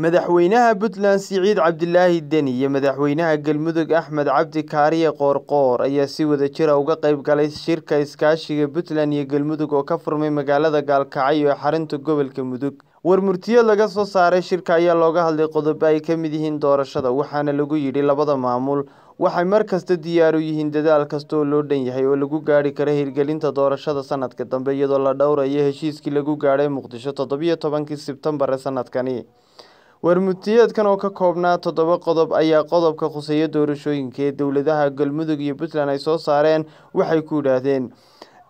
madaxweynaha puntland siciid cabdilaahi deni iyo madaxweynaha galmudug axmed cabdi kaariye qoorqoor ayaa si wada jira ah uga qayb galay shirka iskaashiga puntland iyo galmudug oo ka furmay magaalada gaalkacyo ee xarinta gobolka mudug warmurtiyo laga soo saaray shirka ayaa looga hadlay qodobo ay ka mid yihiin doorashada waxaana lagu yidhi labada maamul waxay mar kasta diyaar u yihiin dadaal kasta oo loo dhan yahay oo lagu gaadhi kara hirgelinta doorashada sanadka dambe iyadoo la dhowrayo heshiiskii lagu gaadhay muqdisho toddobiyo tobankii sebtembar ee sanadkani warmutiyeedkan oo ka koobnaa toddoba qodob ayaa qodobka khuseeya doorashooyinka ee dowladaha galmudug iyo puntland ay soo saareen waxay ku idhaahdeen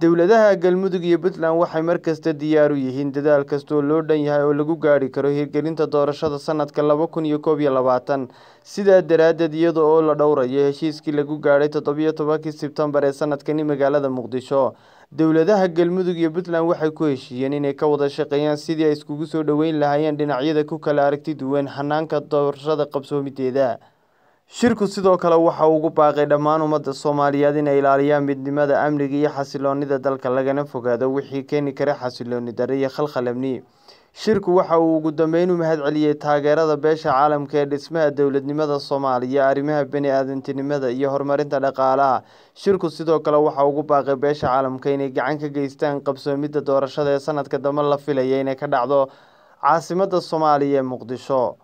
dowladaha galmudug iyo puntland waxay mar kasta diyaar u yihiin dadaal kastooo loo dhan yahay oo lagu gaari karo hirgelinta doorashada sanadka laba kun iyo koob iyo labaatan sidaa daraaddeed iyada oo la dhowrayo heshiiskii lagu gaadhay toddobiyo tobankii sebtembar ee sanadkani magaalada muqdisho dowladaha galmudug iyo puntland waxay ku heshiiyeen inay ka wada shaqeeyaan sidii ay iskugu soo dhoweyn lahaayeen dhinacyada ku kala aragti duwan xanaanka doorashada qabsoomideeda Shirku sidoo kale waxa uu ugu baaqay dhammaan ummadda Soomaaliyeed inay ilaaliyaan midnimada, amniga iyo xasilloonida dalka, lagana fogaado wixii keeni kara xasilooni darro iyo khalkhal Shirku waxa uu ugu dambeyn u mahadceliyay taageerada beesha caalamka ee dhismaha dowladnimada Soomaaliya, arrimaha bani-aadantinimada iyo horumarinta dhaqaalaha. Shirku sidoo kale waxa ugu baaqay beesha caalamka inay gacan ka geystaan qabsoomidda doorashada ee sanadka dambe la filaya inay ka dhacdo caasimadda Soomaaliya ee Muqdisho.